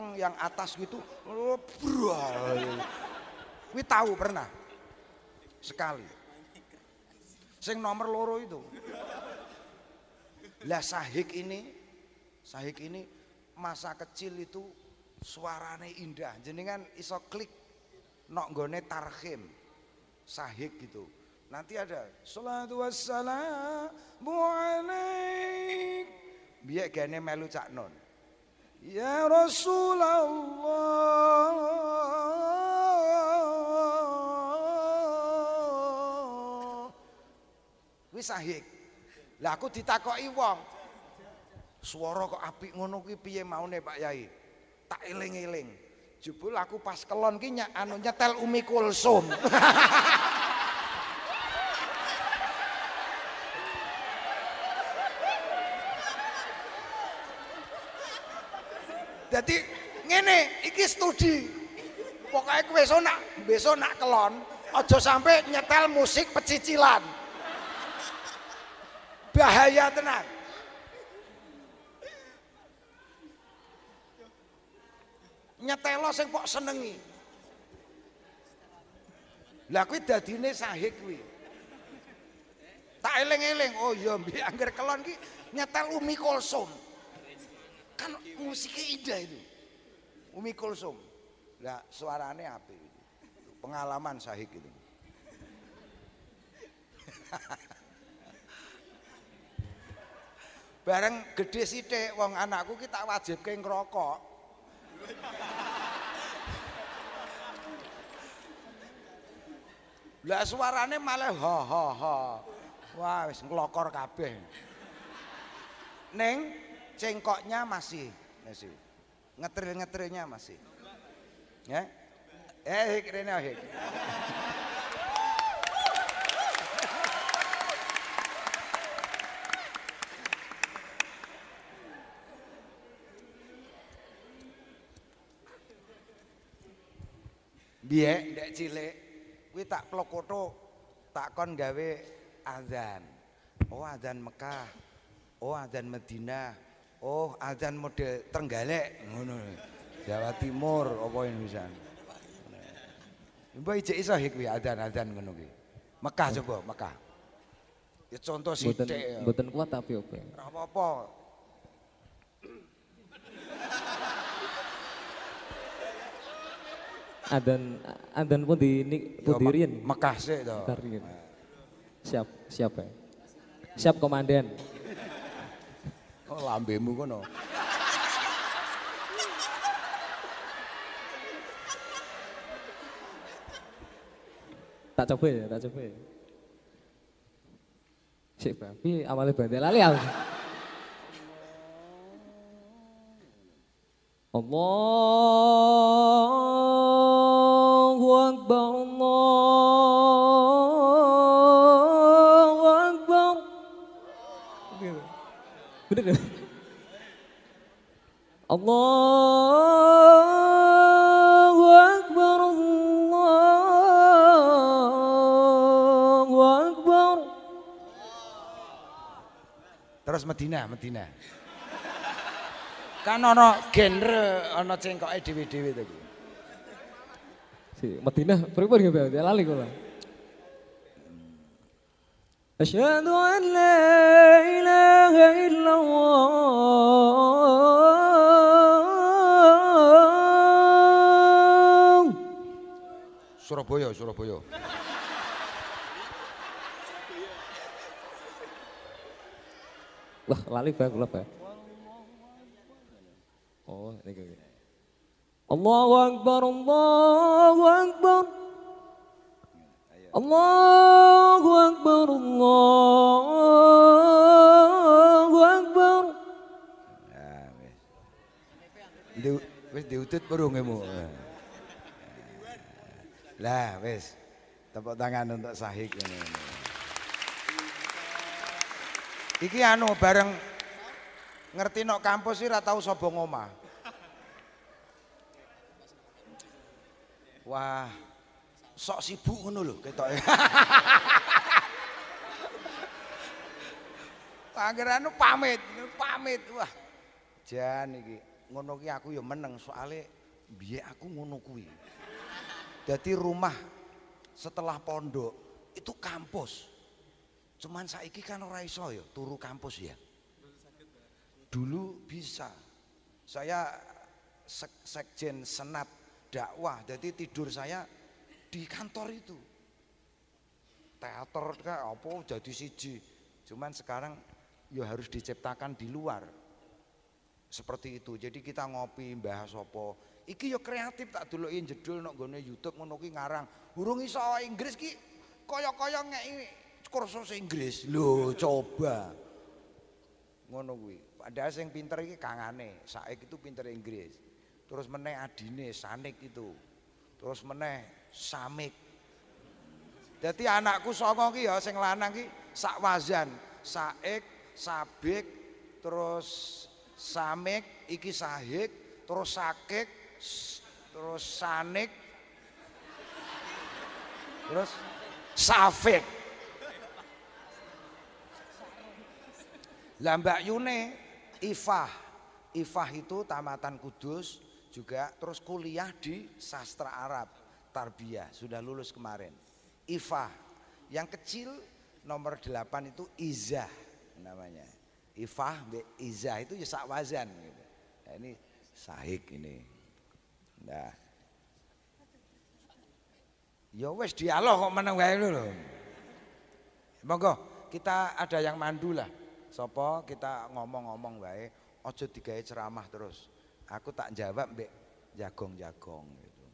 teng yang atas gitu. Oh, Kuwi tahu pernah. Sekali. Sing nomor loro itu. Lah sahik ini, sahik ini masa kecil itu suarane indah. Jenengan iso klik nok gone tarhim. Sahik gitu. Nanti ada salatu wassalamu alaik. Biar gane melu cak non. Ya Rasulullah Wis sahik Lah aku ditakoki wong Suara kok apik ngono kuwi piye maune Pak Yai Tak eling-eling Jebul aku pas kelon ki nyak anu nyetel Umi Kulsum Jadi ngene, iki studi. Pokoknya aku besok nak, besok nak kelon, ojo sampai nyetel musik pecicilan. Bahaya tenang. Nyetelo sing kok senengi. Lah kuwi dadine sahe kuwi. Tak eling-eling, oh iya mbek angger kelon ki nyetel Umi Kulsum kan musiknya indah itu Umi Kulsum lah suaranya apa itu pengalaman Sahih gitu. bareng gede sithik wong anakku kita wajib wajibke ngrokok lah suarane malah ha ha ha wah wis nglokor kabeh neng cengkoknya masih masih ngetril-ngetrilnya masih ya eh keren ya Biye ndek cilik kuwi tak plokotho tak kon gawe azan. Oh azan Mekah. Oh azan Madinah. Oh, azan model Trenggalek ngono. Jawa Timur apa bisa? Mbah ijek iso iki azan-azan ngono iki. Mekah iya. coba, Mekah. Ya contoh sih. Mboten ya. kuat tapi oke. Ora apa-apa. Adan adan pun di ya, pun Mekah sih to. Siap siap ya. Siap komandan. Oh lambemu kono. Tak coba ya, tak coba ya. Sik babi awalnya bandel lali aku. Allah Bener dong? Kan? Allahu Akbar, Allahu Akbar. Terus Medina, Medina. Kan ono genre, ono cengkoke dhewe-dhewe tadi. Si Medina, pripun nggih, lali kula. أشهد an la إلا الله Surabaya Surabaya Wah lali bae kula bae Oh ini kayak. Allahu akbar Allahu akbar Allahu akbar Allah Ya wis. Wis diutut burungmu. Nah. Lah wis. Tepuk tangan untuk Sahik ini. Iki anu bareng ngerti nok kampus sih ratau sobo Wah, sok sibuk ngono lho ketok. Pangeranu pamit, pamit. Wah, jan iki ngono ki aku ya meneng soale biaya aku ngono kuwi jadi rumah setelah pondok itu kampus cuman saiki kan ora iso ya turu kampus ya dulu bisa saya sek sekjen senat dakwah jadi tidur saya di kantor itu teater kayak apa jadi siji cuman sekarang ya harus diciptakan di luar seperti itu. Jadi kita ngopi bahas apa. Iki yo kreatif tak dulukin jedul nok gone YouTube ngono ki ngarang. Urung iso Inggris ki kaya-kaya ngeki kursus Inggris. Lho, coba. Ngono kuwi. Padahal sing pinter iki kangane. Saik itu pinter Inggris. Terus meneh adine Sanik itu. Terus meneh Samik. Jadi anakku songo ki ya sing lanang ki sak wazan, Saik, Sabik, terus samik iki sahik terus sakik terus sanik terus safik lah Yune ifah ifah itu tamatan kudus juga terus kuliah di sastra Arab tarbiyah sudah lulus kemarin ifah yang kecil nomor delapan itu izah namanya ifah be izah itu ya sak wazan gitu. Nah, ini sahik ini. Nah. Ya wes dialog kok meneng wae lho. Monggo kita ada yang mandu lah. Sopo kita ngomong-ngomong wae, ojo digawe ceramah terus. Aku tak jawab be jagong-jagong gitu.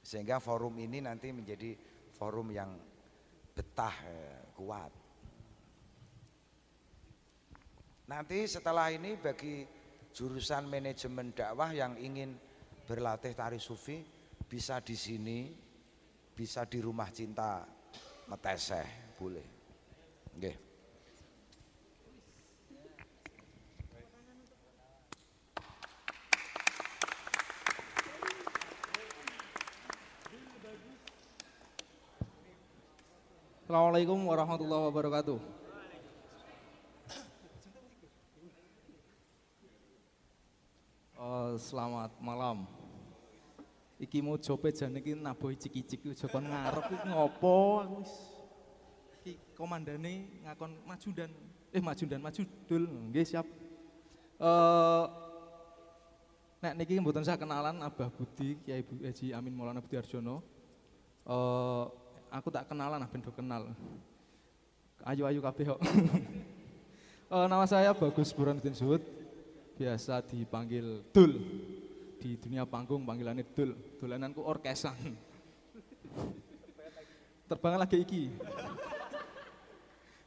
Sehingga forum ini nanti menjadi forum yang betah, eh, kuat. Nanti setelah ini bagi jurusan manajemen dakwah yang ingin berlatih tari sufi bisa di sini, bisa di rumah cinta meteseh boleh. Oke. Assalamualaikum warahmatullahi wabarakatuh. Uh, selamat malam. Iki mau jope jane iki naboi icik-icik aja kon ngarep iki ngopo aku wis. Iki komandane ngakon maju dan eh maju dan maju dul. Nggih siap. Uh, nek niki mboten saya kenalan Abah Budi Kiai Bu eh, Haji Amin Maulana Budi Arjono. Uh, eh, aku tak kenalan nah ben do kenal. Ayo ayo kabeh kok. uh, nama saya Bagus Buran Suhud biasa dipanggil Dul. Di dunia panggung panggilannya Dul. Dolananku orkesan. Terbang lagi iki.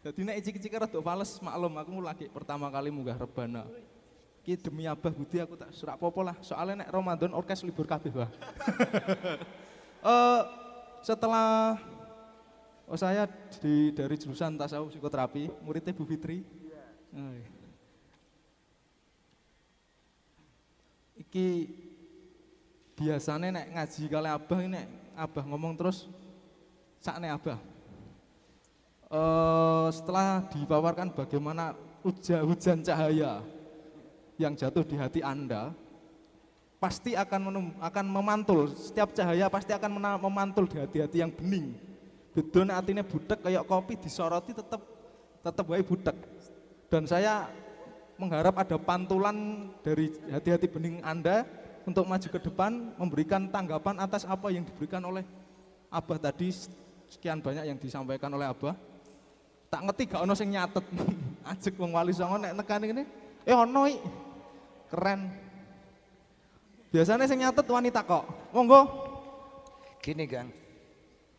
Jadi nek icik-icik rada fales maklum aku lagi pertama kali munggah rebana. Ki demi Abah Budi aku tak surat popo lah. Soalnya nek Ramadan orkes libur kabeh, lah eh, uh, setelah oh saya di dari jurusan tasawuf psikoterapi, muridnya Bu Fitri. Yeah. iki biasanya nek ngaji kali abah ini abah ngomong terus sakne abah uh, setelah dipaparkan bagaimana hujan, hujan cahaya yang jatuh di hati anda pasti akan menum, akan memantul setiap cahaya pasti akan mena, memantul di hati-hati yang bening bedon artinya budek kayak kopi disoroti tetap tetap baik budek dan saya mengharap ada pantulan dari hati-hati bening Anda untuk maju ke depan, memberikan tanggapan atas apa yang diberikan oleh Abah tadi, sekian banyak yang disampaikan oleh Abah. Tak ngerti gak ono sing nyatet. Ajek wong wali songo nek nekan ini, eh ono Keren. Biasanya sing nyatet wanita kok. Monggo. Gini, kan,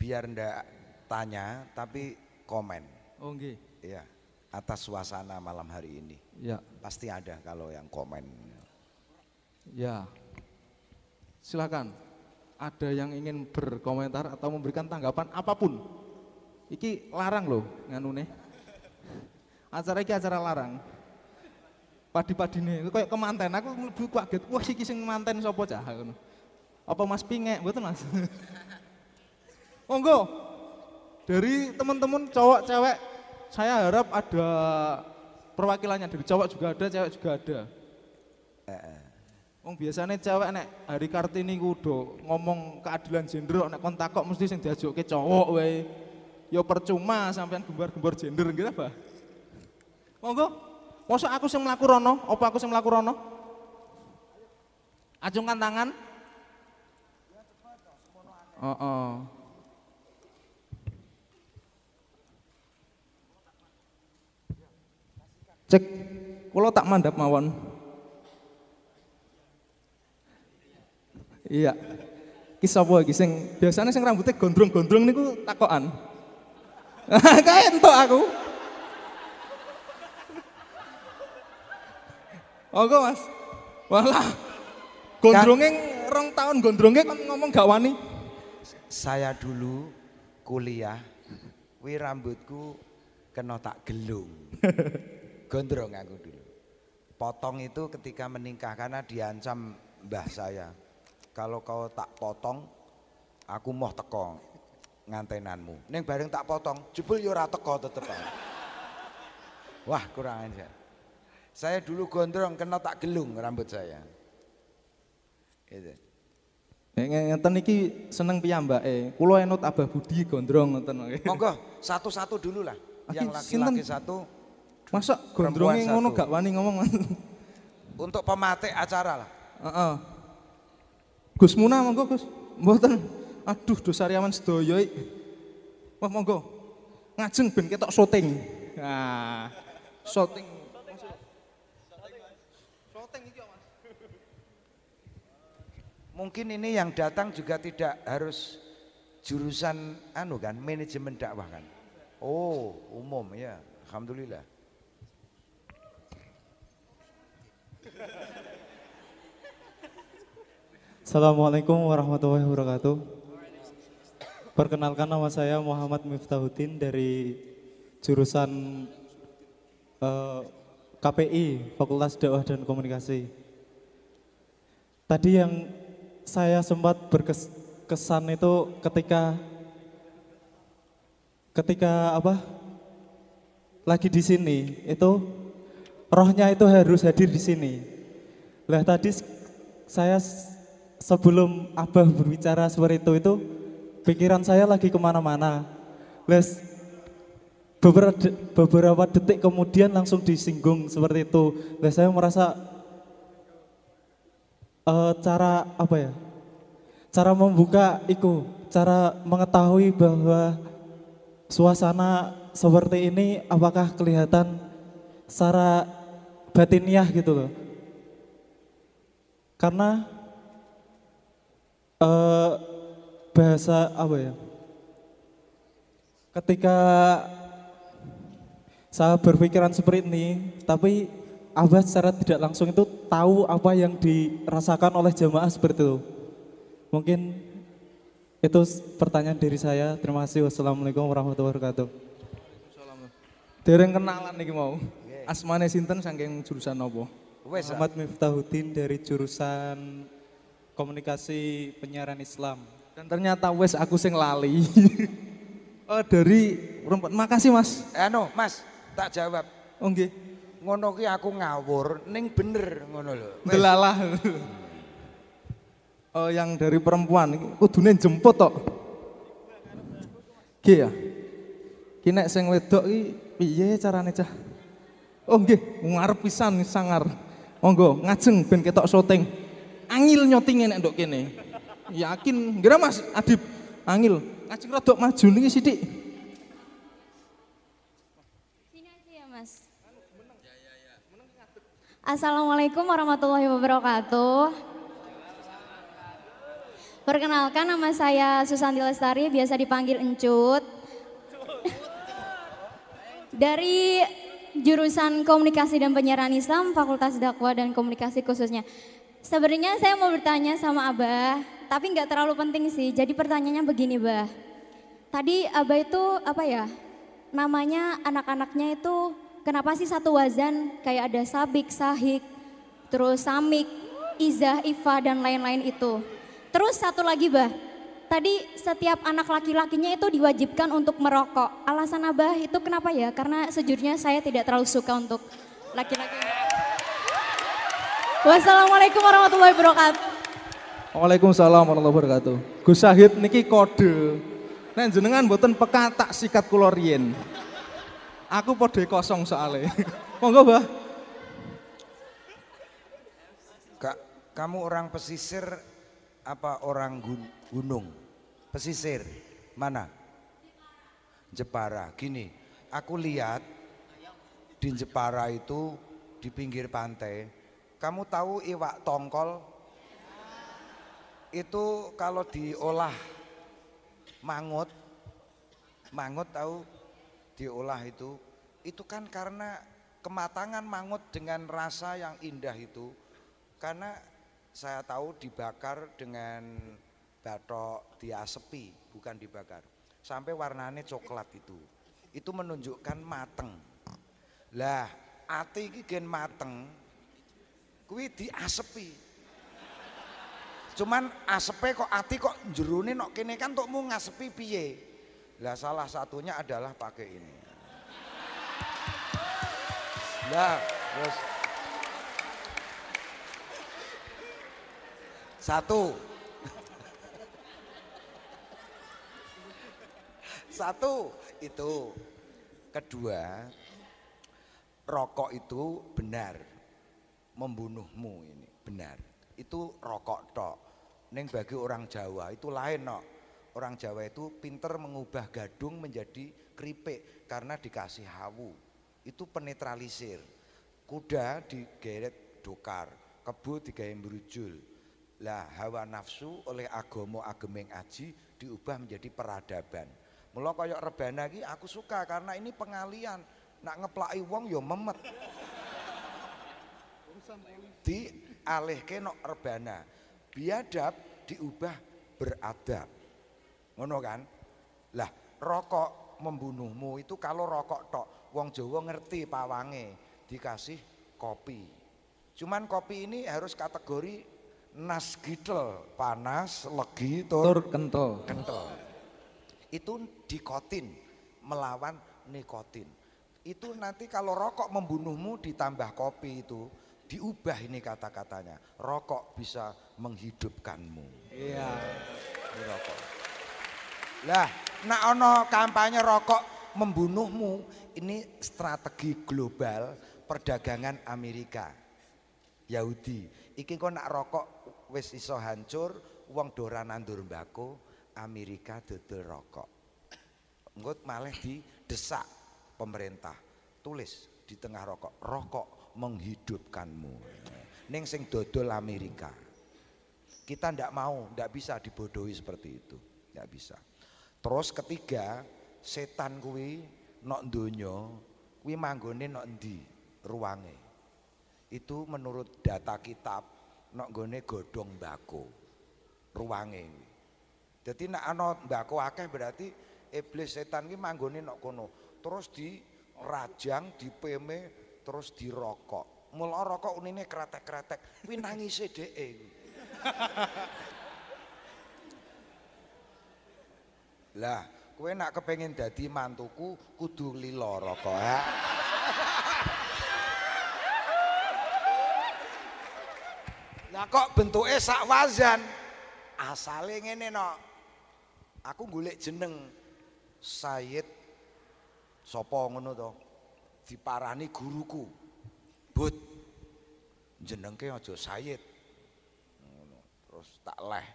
Biar ndak tanya tapi komen. Oh nggih. Iya atas suasana malam hari ini. Ya. Pasti ada kalau yang komen. Ya. Silakan. Ada yang ingin berkomentar atau memberikan tanggapan apapun. Iki larang loh nganu nih. Acara iki acara larang. Padi-padi nih, kayak kemanten. Aku lebih kaget. Wah, iki sing manten sopo cah? Apa Mas Pingek? Betul Mas. Monggo. Dari teman-teman cowok cewek saya harap ada perwakilannya dari cowok juga ada, cewek juga ada. Eh. Wong biasanya cewek nek hari Kartini kudo ngomong keadilan gender nek kontak kok mesti sing ke cowok wae. Yo ya percuma sampean gembar-gembar gender gitu apa? Monggo. Mosok aku sih melaku rono, apa aku sih melaku rono? Acungkan tangan. Oh, oh. Cek kalau tak mandap mawon. Iya. Kisah apa gising biasanya biasane sing rambutnya gondrong-gondrong niku takokan. Kayak entok aku. Oke mas, walah gondrongnya kan- rong tahun gondrongnya kan ngomong gak wani. Saya dulu kuliah, wi rambutku kena tak gelung. gondrong aku dulu potong itu ketika menikah karena diancam mbah saya kalau kau tak potong aku mau teko ngantenanmu neng bareng tak potong jebul yura ya teko tetep wah kurang aja saya dulu gondrong kena tak gelung rambut saya gitu. ngeten iki seneng piyambake. Kula enut Abah Budi gondrong ngoten. Monggo satu-satu dulu lah. Yang laki-laki satu, Masa gondrongnya ngono gak wani ngomong. Untuk pematik acara lah. Uh -uh. Gus Muna monggo Gus. Mboten. Aduh riaman sedaya Wah monggo. Ngajeng ben ketok syuting. Nah, syuting. Mungkin ini yang datang juga tidak harus jurusan anu kan, manajemen dakwah kan. Oh, umum ya. Alhamdulillah. Assalamualaikum warahmatullahi wabarakatuh. Perkenalkan nama saya Muhammad Miftahuddin dari jurusan uh, eh, KPI, Fakultas Dakwah dan Komunikasi. Tadi yang saya sempat berkesan itu ketika ketika apa? Lagi di sini itu rohnya itu harus hadir di sini. Lah tadi saya sebelum Abah berbicara seperti itu, itu pikiran saya lagi kemana-mana. Les beberapa, detik kemudian langsung disinggung seperti itu. Les saya merasa uh, cara apa ya? Cara membuka itu, cara mengetahui bahwa suasana seperti ini apakah kelihatan secara batiniah gitu loh. Karena uh, bahasa apa ya? Ketika saya berpikiran seperti ini, tapi Abah secara tidak langsung itu tahu apa yang dirasakan oleh jemaah seperti itu. Mungkin itu pertanyaan dari saya. Terima kasih. Wassalamualaikum warahmatullahi wabarakatuh. Dereng kenalan nih mau. Asmane sinten saking jurusan nobo. Wes. Ah. Ahmad Miftahuddin dari jurusan Komunikasi Penyiaran Islam. Dan ternyata wes aku sing lali. oh, dari rumput. Makasih, Mas. Eh anu, no Mas, tak jawab. Oke. Oh, ngono ki aku ngawur, neng bener ngono lho. Delalah. Oh, eh, yang dari perempuan kudune jemput tok. Kia, ya. Ki nek sing wedok ki piye carane cah? Oh nggih, ngarep pisan sangar. Monggo ngajeng ben ketok syuting. Angil nyoting enek nduk kene. Yakin, kira Mas adip, angil. Ngajeng rodok maju niki sithik. Ya, Assalamualaikum warahmatullahi wabarakatuh. Perkenalkan nama saya Susanti Lestari, biasa dipanggil Encut. Dari jurusan Komunikasi dan Penyiaran Islam, Fakultas Dakwah dan Komunikasi khususnya. Sebenarnya saya mau bertanya sama Abah, tapi nggak terlalu penting sih. Jadi pertanyaannya begini, Bah. Tadi Abah itu apa ya? Namanya anak-anaknya itu kenapa sih satu wazan kayak ada sabik, sahik, terus samik, izah, ifa dan lain-lain itu. Terus satu lagi, Bah tadi setiap anak laki-lakinya itu diwajibkan untuk merokok. Alasan Abah itu kenapa ya? Karena sejujurnya saya tidak terlalu suka untuk laki-laki. Wassalamualaikum warahmatullahi wabarakatuh. Waalaikumsalam warahmatullahi wabarakatuh. Gus Sahid niki kode. Nek jenengan mboten peka tak sikat kula riyen. Aku podo kosong soale. Monggo, Mbah. Kak, kamu orang pesisir apa orang gunung? Pesisir. Mana? Jepara. Gini, aku lihat di Jepara itu di pinggir pantai. Kamu tahu iwak tongkol? Itu kalau diolah mangut, mangut tahu diolah itu, itu kan karena kematangan mangut dengan rasa yang indah itu, karena saya tahu dibakar dengan batok diasepi, bukan dibakar. Sampai warnanya coklat itu. Itu menunjukkan mateng. Lah, ati iki gen mateng. Kuwi diasepi. Cuman asepe kok ati kok jeruni nok kene kan tokmu ngasepi piye? Lah salah satunya adalah pakai ini. Lah, terus Satu. Satu itu. Kedua, rokok itu benar membunuhmu ini, benar. Itu rokok tok. Neng bagi orang Jawa itu lain no Orang Jawa itu pinter mengubah gadung menjadi keripik karena dikasih hawu. Itu penetralisir. Kuda digeret dokar, kebu digayem berujul lah hawa nafsu oleh agomo ageming aji diubah menjadi peradaban. mulai koyok rebana lagi aku suka karena ini pengalian. Nak ngeplaki wong yo ya memet. di alih kenok rebana. Biadab diubah beradab. Ngono kan? Lah rokok membunuhmu itu kalau rokok tok wong jowo ngerti pawange dikasih kopi. Cuman kopi ini harus kategori nas gitel panas legi tur, tur kental kental itu dikotin melawan nikotin itu nanti kalau rokok membunuhmu ditambah kopi itu diubah ini kata-katanya rokok bisa menghidupkanmu iya ini rokok lah nah ono kampanye rokok membunuhmu ini strategi global perdagangan Amerika Yahudi iki kok nak rokok wis iso hancur, wong dora nandur mbako, Amerika dodol rokok. Engko malah didesak pemerintah. Tulis di tengah rokok, rokok menghidupkanmu. Neng sing dodol Amerika. Kita ndak mau, ndak bisa dibodohi seperti itu. Ndak bisa. Terus ketiga, setan kuwi nok donya kuwi manggone nok ndi ruange. Itu menurut data kitab nok gone godhong mbako ruwange dadi nek ana mbako akeh berarti iblis setan ki manggone nok kono terus di rajang dipeme terus dirokok mula rokok unine kretek-kretek kuwi nangise dheke lah kowe nak kepengin dadi mantuku kudu lila rokok Lah kok bentuknya sak wazan. Asale ngene no. Aku golek jeneng Sayyid sapa ngono to. Diparani guruku. Bud. Jenengke aja Sayyid. Terus tak leh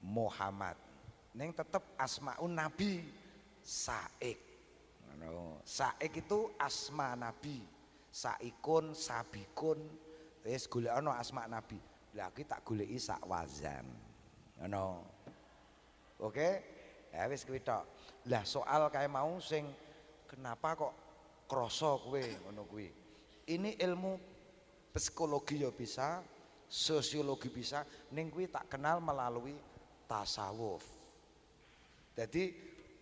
Muhammad. Ning tetep asmaun nabi Saik. Saik itu asma nabi. Saikun, sabikun, wis golekno asma nabi lah aku tak goleki sak wazan ngono oke okay? ya wis kuwi tok lah soal kayak mau sing kenapa kok kroso kowe ngono kuwi ini ilmu psikologi ya bisa sosiologi bisa ning kuwi tak kenal melalui tasawuf jadi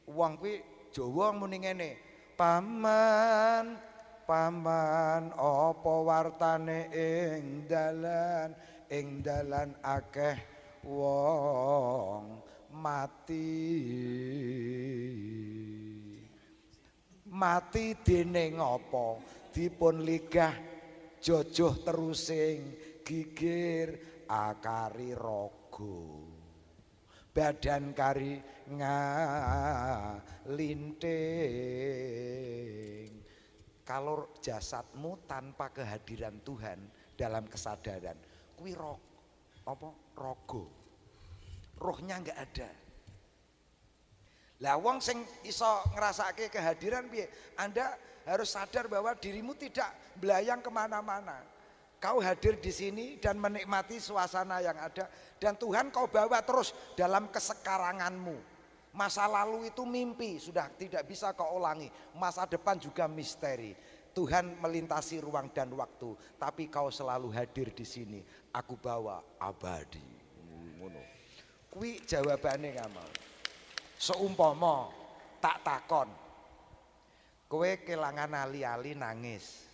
uang kuwi Jawa muni ngene paman paman apa wartane ing dalan ing dalan akeh wong mati mati dening apa dipun ligah jojoh terusing gigir akari rogo badan kari ngalinting kalau jasadmu tanpa kehadiran Tuhan dalam kesadaran kuwi rok apa rogo rohnya nggak ada lah wong sing iso ngerasake kehadiran piye Anda harus sadar bahwa dirimu tidak belayang kemana-mana kau hadir di sini dan menikmati suasana yang ada dan Tuhan kau bawa terus dalam kesekaranganmu Masa lalu itu mimpi, sudah tidak bisa kau ulangi. Masa depan juga misteri. Tuhan melintasi ruang dan waktu, tapi kau selalu hadir di sini. Aku bawa abadi. Kui jawabannya nggak mau. Seumpama tak takon. Kowe kelangan ali-ali nangis.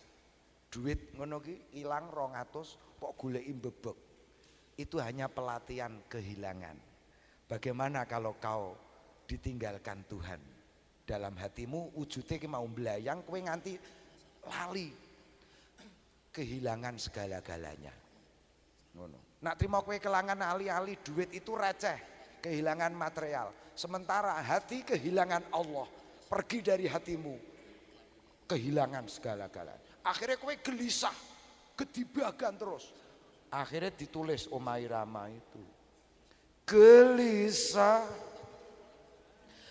Duit ngono ki ilang rongatus pok gule bebek. Itu hanya pelatihan kehilangan. Bagaimana kalau kau ditinggalkan Tuhan dalam hatimu wujudnya kemau mau belayang kue nganti lali kehilangan segala-galanya ngono nak terima kue kelangan alih-alih duit itu receh kehilangan material sementara hati kehilangan Allah pergi dari hatimu kehilangan segala-galanya akhirnya kue gelisah ketibakan terus akhirnya ditulis Omairama itu gelisah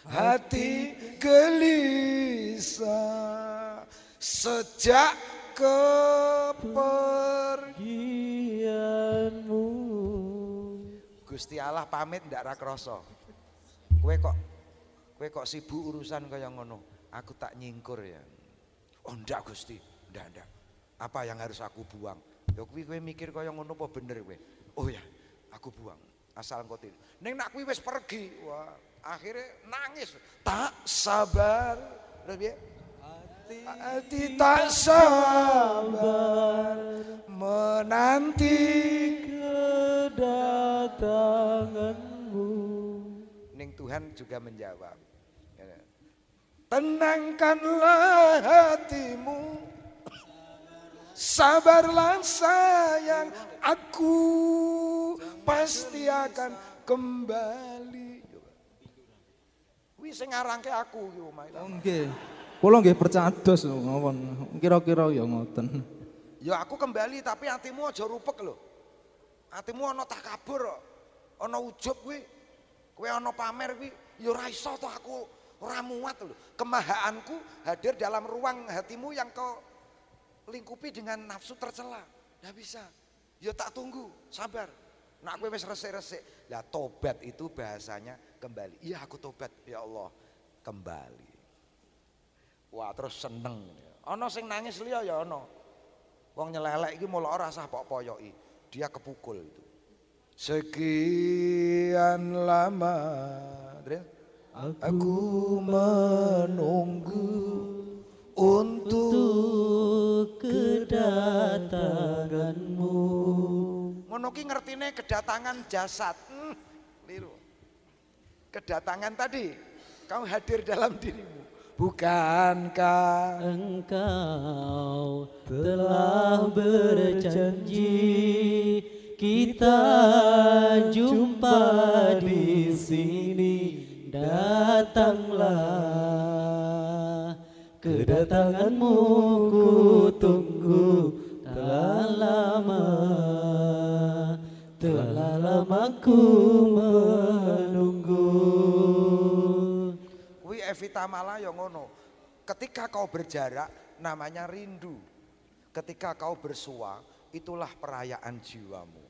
hati gelisah sejak kepergianmu Gusti Allah pamit ndak ra krasa kowe kok kowe kok sibuk urusan kaya ngono aku tak nyingkur ya oh ndak Gusti ndak ndak apa yang harus aku buang ya kuwi kowe mikir kaya ngono apa bener kowe oh ya aku buang asal engko ning nak kuwi wis pergi wah akhirnya nangis tak sabar lebih hati, hati tak sabar menanti kedatanganmu Ning Tuhan juga menjawab ya. tenangkanlah hatimu sabarlah sayang aku pasti akan kembali Wih sing ngarangke aku iki omahe. Oh nggih. Kula nggih percados ngawon. Kira-kira ya ngoten. Ya aku kembali tapi hatimu aja rupek lho. Hatimu ana tak kok. Ana ujub kuwi. Kowe ana pamer kuwi ya ora iso to aku ora muat lho. Kemahaanku hadir dalam ruang hatimu yang kau lingkupi dengan nafsu tercela. Enggak bisa. Ya tak tunggu, sabar. Nak kowe wis resik-resik. Lah tobat itu bahasanya kembali. Iya aku tobat ya Allah kembali. Wah terus seneng. Ono sing nangis liya ya ono. Wong nyelelek iki mulo ora sah pok poyoki. Dia kepukul itu. Sekian lama aku menunggu untuk kedatanganmu. Ngono ki ngertine kedatangan jasad. Hmm, liru kedatangan tadi kau hadir dalam dirimu bukankah engkau telah berjanji kita jumpa di sini datanglah kedatanganmu ku malah yang ngono. Ketika kau berjarak namanya rindu. Ketika kau bersua itulah perayaan jiwamu.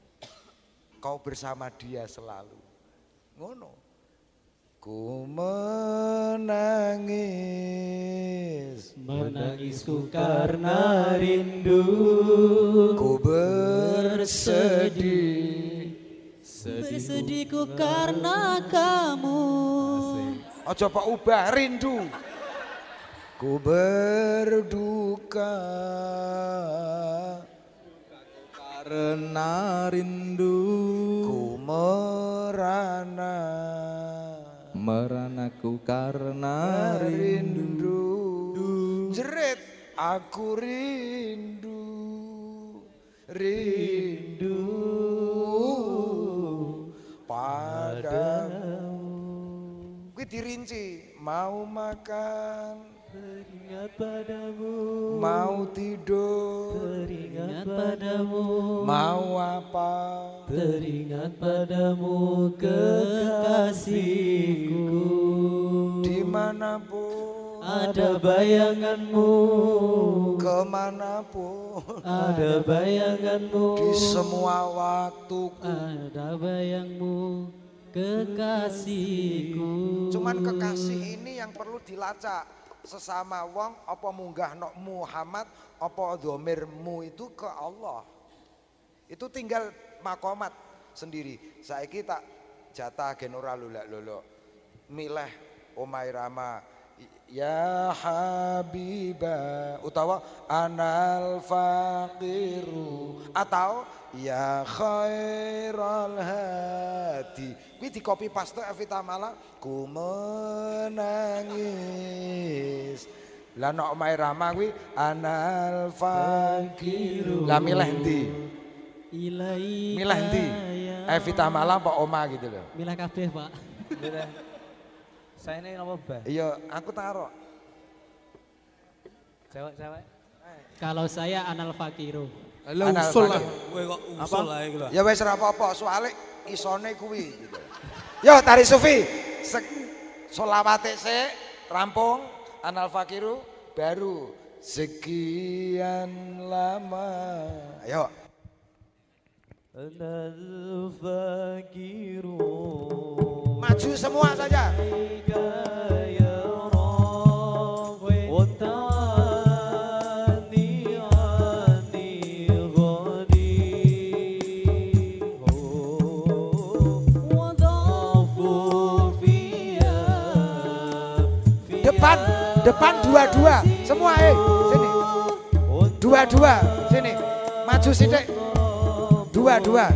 Kau bersama dia selalu. Ngono. Ku menangis Menangisku karena rindu Ku bersedih Bersedihku karena kamu Asik. Ojo pak ubah rindu. Ku berduka karena rindu ku merana meranaku karena rindu, rindu. jerit aku rindu rindu padamu dirinci mau makan Teringat padamu Mau tidur Teringat padamu Mau apa Teringat padamu kekasihku Dimanapun Ada bayanganmu Kemanapun Ada bayanganmu Di semua waktuku Ada bayangmu kekasihku. Cuman kekasih ini yang perlu dilacak sesama wong apa munggah nok Muhammad apa domirmu itu ke Allah itu tinggal makomat sendiri saya kita jatah genora lulak lolo milah umairama ya habibah utawa anal faqiru atau ya khairal hati kuwi di copy paste Evita Mala ku menangis lah nok omahe Rama kuwi anal fakiru lah milih ndi ilai milih ndi Evita Mala apa oma gitu loh milih kabeh Pak saya ini apa bah iya aku taruh cewek-cewek kalau saya anal fakiru Lha usul lah. Kowe kok usul ae iki Ya wis ora apa-apa, soalé isone kuwi gitu. Yo tari sufi. Selawate sik rampung anal fakiru baru sekian lama. Ayo. Anal fakiru. Maju semua saja. Depan dua-dua, semua eh sini. Dua-dua, sini. Maju sidik. Dua-dua.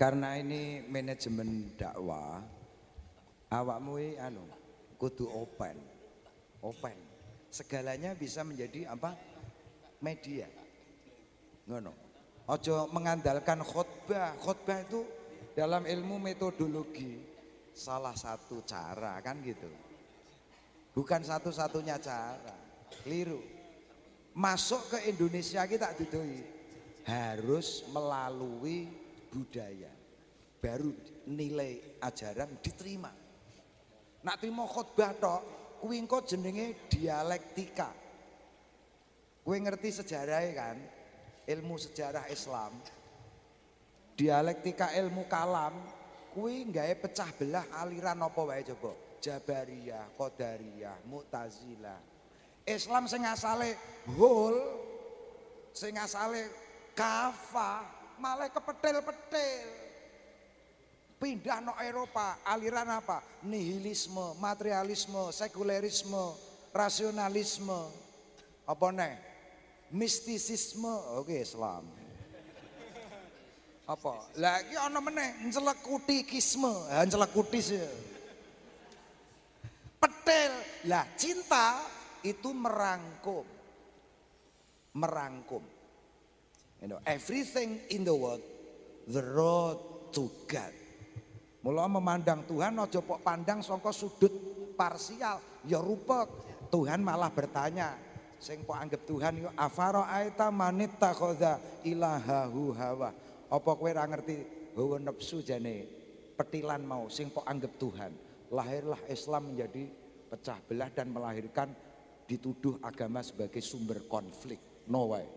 Karena ini manajemen dakwah, awakmu ini anu, kudu open, open. Segalanya bisa menjadi apa? Media. Ngono. Ojo mengandalkan khotbah. Khotbah itu dalam ilmu metodologi salah satu cara kan gitu. Bukan satu-satunya cara. Keliru. Masuk ke Indonesia kita didoi harus melalui budaya baru nilai ajaran diterima nak terima khotbah tok kuwi engko jenenge dialektika kuwi ngerti sejarah e kan ilmu sejarah Islam dialektika ilmu kalam kuwi nggawe pecah belah aliran apa wae coba Jabariyah, Qadariyah, Mu'tazilah. Islam sing asale hul sing asale kafa malah kepetel-petel. Pindah no Eropa, aliran apa? Nihilisme, materialisme, sekulerisme, rasionalisme. Apa nih? Mistisisme, oke Islam. Apa? Lagi ono meneh kutikisme, kisme, kutis ya. Petel. Lah cinta itu merangkum. Merangkum You know, everything in the world, the road to God. Mula memandang Tuhan, no jopok pandang songko sudut parsial, ya rupok Tuhan malah bertanya, sing kok anggap Tuhan yo afaro aita manita takhoda ilahahu hawa apa kowe ora ngerti hawa nepsu jane petilan mau sing kok anggap Tuhan lahirlah Islam menjadi pecah belah dan melahirkan dituduh agama sebagai sumber konflik no way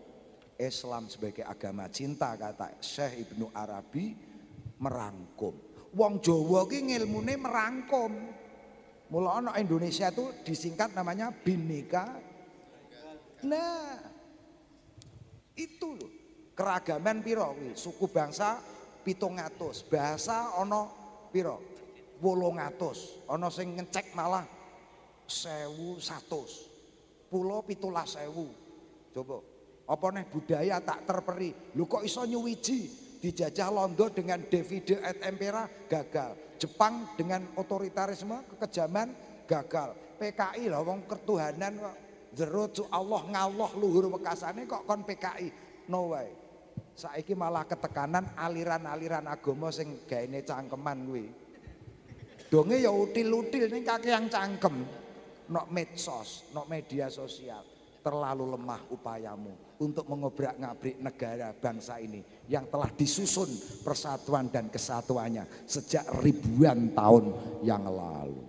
Islam sebagai agama cinta kata Syekh Ibnu Arabi merangkum. Wong Jawa ki ngilmune merangkum. Mula ana Indonesia itu disingkat namanya Bhinneka. Nah, itu loh. Keragaman piro Suku bangsa pitung atus. Bahasa ono piro? Wolong Ono sing ngecek malah sewu satus. Pulau pitulah sewu. Coba apa nih budaya tak terperi lu kok iso nyuwiji dijajah Londo dengan devide et impera gagal Jepang dengan otoritarisme kekejaman gagal PKI lah wong ketuhanan kok Allah ngaloh luhur bekasannya kok kon PKI no way saiki malah ketekanan aliran-aliran agama sing gaene cangkeman kuwi donge ya util-util ning kakek yang cangkem nok medsos nok media sosial terlalu lemah upayamu untuk mengobrak ngabrik negara bangsa ini yang telah disusun persatuan dan kesatuannya sejak ribuan tahun yang lalu.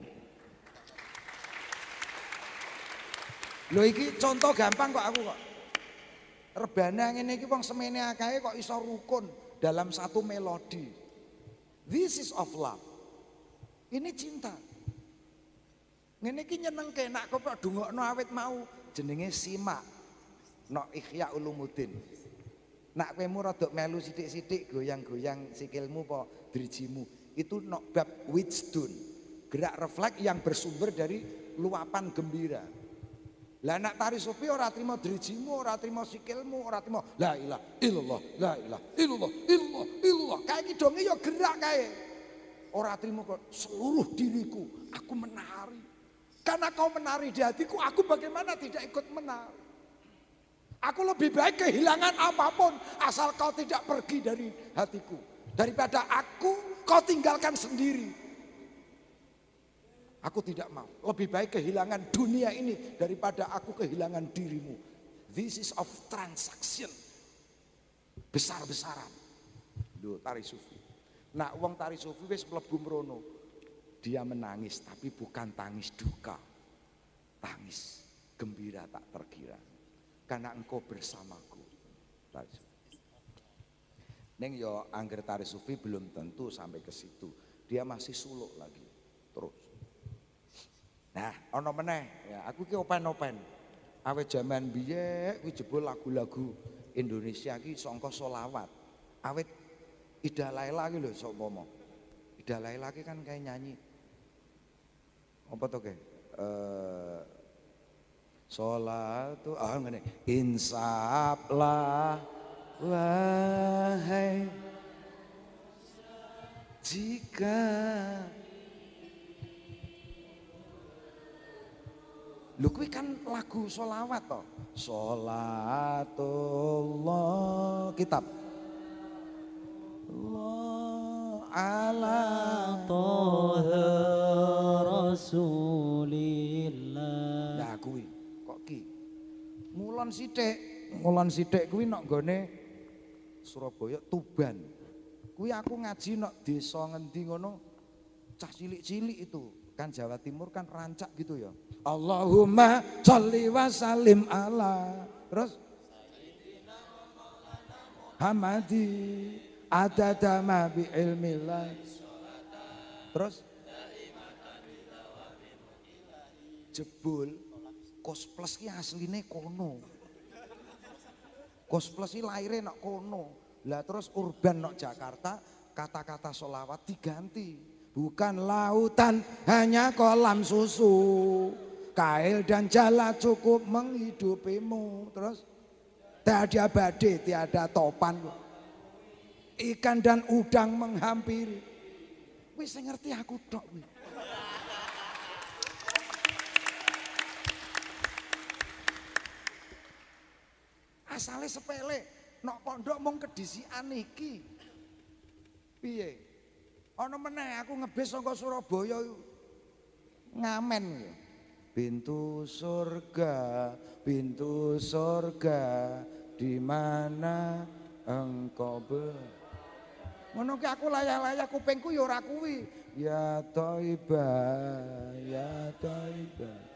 Lo iki contoh gampang kok aku kok. Rebana ngene iki wong semene akeh kok iso rukun dalam satu melodi. This is of love. Ini cinta. Ngene iki nyenengke nak kok dungokno awet mau jenenge simak nok ulumutin, ulumuddin nak kowe rodok melu sithik-sithik goyang-goyang sikilmu po drijimu itu nok bab wisdom gerak refleks yang bersumber dari luapan gembira lah nak tari sufi ora trimo drijimu, ora trimo sikilmu, ora trimo la ilah illallah, la ilah illallah, illallah, illallah. Kae iki donge ya gerak kae. Ora trimo kok seluruh diriku aku menari. Karena kau menari di hatiku, aku bagaimana tidak ikut menari. Aku lebih baik kehilangan apapun asal kau tidak pergi dari hatiku. Daripada aku kau tinggalkan sendiri. Aku tidak mau. Lebih baik kehilangan dunia ini daripada aku kehilangan dirimu. This is of transaction. Besar-besaran. Duh, tari sufi. Nah, uang tari sufi wis mlebu mrono. Dia menangis, tapi bukan tangis duka. Tangis gembira tak terkira. Karena engkau bersamaku. Neng yo angger tari sufi belum tentu sampai ke situ. Dia masih suluk lagi. Terus. Nah, ono meneh, ya aku ke open-open. Awe jaman biye kuwi jebol lagu-lagu Indonesia ki songko solawat. Awe Ida Laila ki lho sok momo. Ida Laila ki kan kayak nyanyi apa toke ke eh, sholat tuh ah ngene insaf lah wahai jika Lu kuwi kan lagu solawat to. Salatullah kitab. Allah ngulon sithik. Ngulon sithik kuwi nok gane Surabaya Tuban. Kuwi aku ngaji nok desa ngendi ngono cah cilik-cilik itu. Kan Jawa Timur kan rancak gitu ya. Allahumma sholli wa salim ala. Terus Hamadi ada dama bi ilmillah. Terus jebul plus ki asline kono. Gus Plus ini lahirnya nak kono. Lah terus urban nak Jakarta, kata-kata solawat diganti. Bukan lautan, hanya kolam susu. Kail dan jala cukup menghidupimu. Terus tiada badai tiada topan. Ikan dan udang menghampiri. Wis ngerti aku dok. asale sepele nok pondok mung kedisian iki piye ana meneh aku ngebis saka Surabaya ngamen ya. pintu surga pintu surga di mana engkau ber ngono ki aku layah-layah kupingku ya ora kuwi ya taiba ya taiba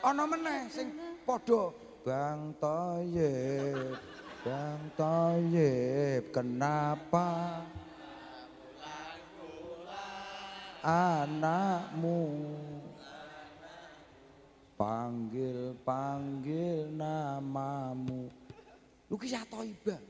ana meneh sing padha Bang Toyib, Bang Toyib, kenapa anakmu panggil panggil namamu? Lu kisah Toyiba.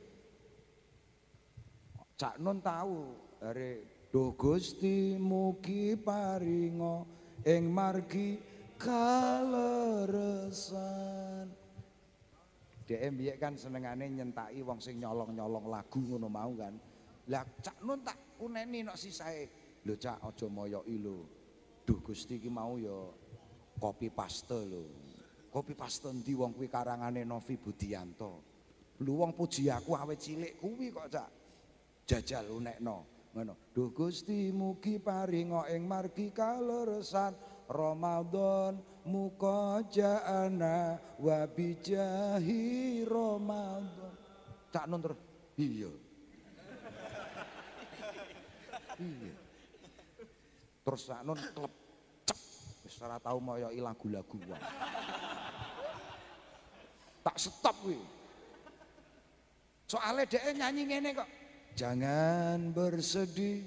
Cak Nun tau. dari Do Gusti Muki Paringo Eng Margi kaleresan DM biyen kan senengane nyentai wong sing nyolong-nyolong lagu ngono mau kan lah cak nun tak uneni nok sisae lho cak ojo moyoki lho duh Gusti ki mau yo, ya kopi paste lo, kopi paste di wong kui karangane Novi Budianto lu wong puji aku awet cilik kuwi kok cak jajal no ngono duh Gusti mugi paringa ing margi kaleresan Ramadan mukoja'ana wa bijahi Ramadan. Cak nun terus. Iya. iya. Terus cak nun klep. Wis ora tau moyoki ya lagu-lagu Tak stop kuwi. Soalnya dia nyanyi ngene kok. Jangan bersedih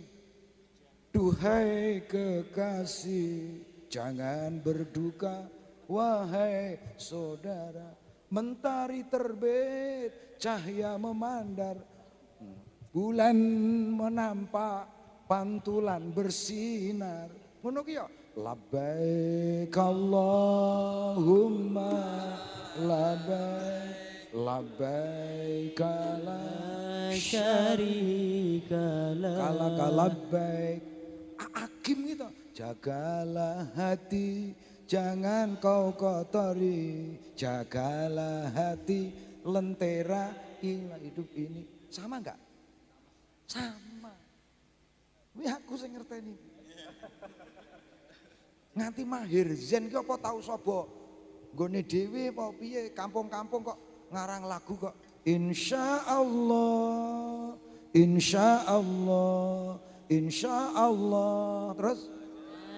Duhai kekasih Jangan berduka wahai saudara Mentari terbit cahaya memandar Bulan menampak pantulan bersinar Menukio, ya? labaik Allahumma labaik. Labaik la syarika lak kala baik. akim gitu Jagalah hati, jangan kau kotori. Jagalah hati, lentera ilah hidup ini. Sama enggak? Sama. Ini aku sing ngerteni. Nganti mahir zen ki apa tau sapa? Goni dhewe apa piye? Kampung-kampung kok ngarang lagu kok. Insya Allah, insya Allah, insya Allah. Terus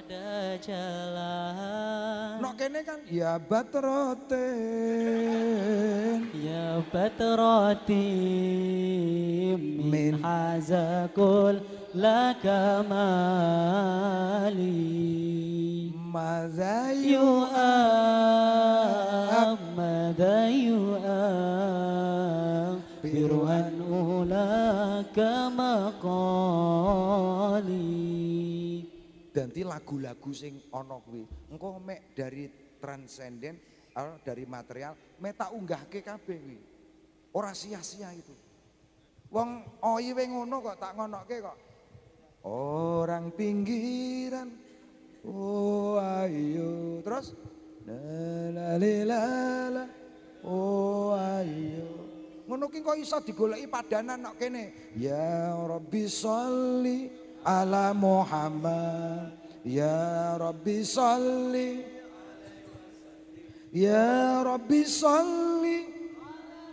ada jalan. Nok kene kan ya batrotin. Ya batrotin min hazakul lakamali. Mazayu amadayu madayu biruan ulaka maqali. ganti lagu-lagu sing ono kuwi. Engko mek dari transenden eh, dari material meta unggah ke kabeh kuwi. Ora sia-sia itu. Wong oiwe ngono kok tak ke kok. Orang pinggiran oh ayo terus la la la oh ayo ngono ki kok iso digoleki padanan nok kene ya rabbi sholli ala Muhammad Ya Rabbi salli Ya Rabbi salli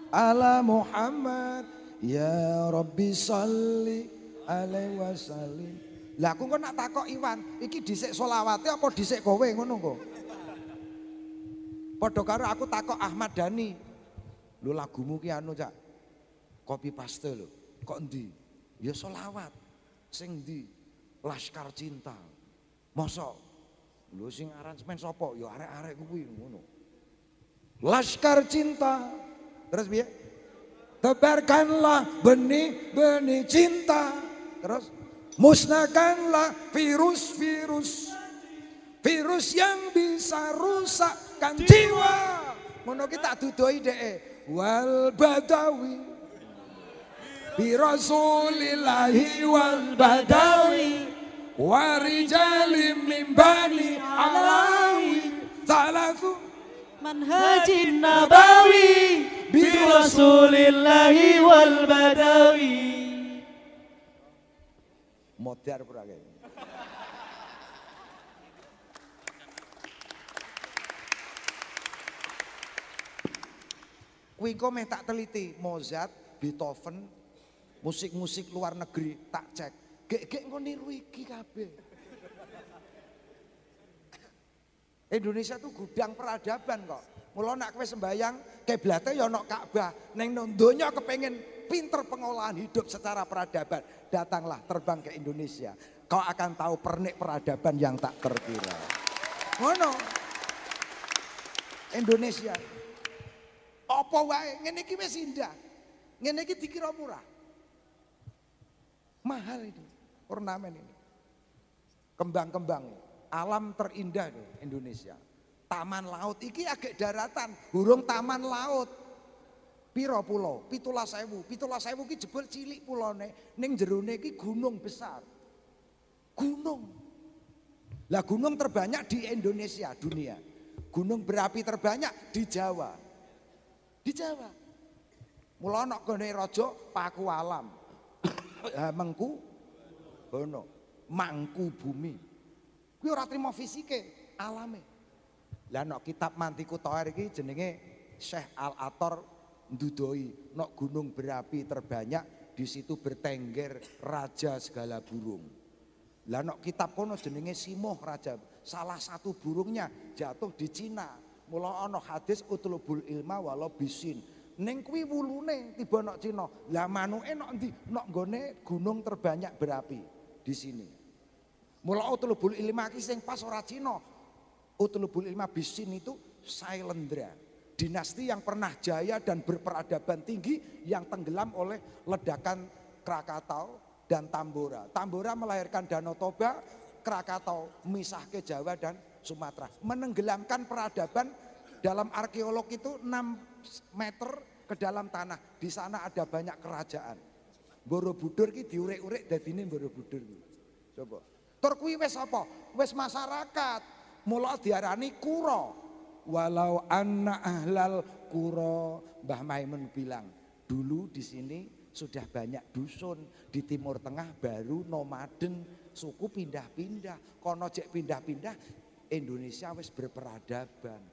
ala Muhammad Ya Rabbi salli alaihi wasallim Lah aku kok nak takok Iwan iki dhisik selawate apa dhisik kowe ngono kok Padha karo aku takok Ahmad Dhani Lho lagumu ki anu cak kopi paste lho kok endi Ya solawat sing di Laskar Cinta. Mosok lu sing aransemen sopo yo ya, arek-arek kuwi ngono. Laskar Cinta. Terus biar, Tebarkanlah benih-benih cinta. Terus musnahkanlah virus-virus virus yang bisa rusakkan jiwa. Ngono kita tak dudoi dhek. E. Wal Badawi bi rasulillahi wal badawi wa rijalim min bani alawi salafu manhajin nabawi bi rasulillahi wal badawi modar kurang Kuwi engko meh tak teliti Mozart, Beethoven, musik-musik luar negeri tak cek. Gek-gek engko niru iki kabeh. Indonesia tuh gudang peradaban kok. Mula nak kowe sembayang kiblate ya ana Ka'bah, ning donya kepengin pinter pengolahan hidup secara peradaban, datanglah terbang ke Indonesia. Kau akan tahu pernik peradaban yang tak terkira. Ngono. Indonesia. Apa wae ngene iki wis indah. Ngene iki dikira murah. Mahal itu ornamen ini. Kembang-kembang, alam terindah nih Indonesia. Taman laut, iki agak daratan, burung taman laut. Piro pulau, pitulah sewu, pitulah sewu ki jebol cilik pulau neng jerone ki gunung besar. Gunung. Lah gunung terbanyak di Indonesia, dunia. Gunung berapi terbanyak di Jawa. Di Jawa. Mulanok ana gone Paku Alam. Eh, mengku bono mangku bumi kuwi ora trimo fisike alame lah nek no kitab mantiku toer iki jenenge Syekh Al Ator ndudoi nok gunung berapi terbanyak di situ bertengger raja segala burung lah nok kitab kono jenenge Simoh raja salah satu burungnya jatuh di Cina mula ono hadis utlubul ilma walau bisin Neng kuwi wulune tiba nok Cina. Lah manuke nok ndi? Nok nggone gunung terbanyak berapi di sini. Mula utulubul ilma ki sing pas ora Cina. Utulubul ilma bisin itu Sailendra. Dinasti yang pernah jaya dan berperadaban tinggi yang tenggelam oleh ledakan Krakatau dan Tambora. Tambora melahirkan Danau Toba, Krakatau misah ke Jawa dan Sumatera. Menenggelamkan peradaban dalam arkeolog itu enam meter ke dalam tanah. Di sana ada banyak kerajaan. Borobudur ki diurek-urek dadine Borobudur ki. Coba. Tur wes apa? wes masyarakat. mulai diarani kura. Walau anak ahlal kura, Mbah Maimun bilang, dulu di sini sudah banyak dusun di Timur Tengah baru nomaden suku pindah-pindah kono pindah-pindah Indonesia wes berperadaban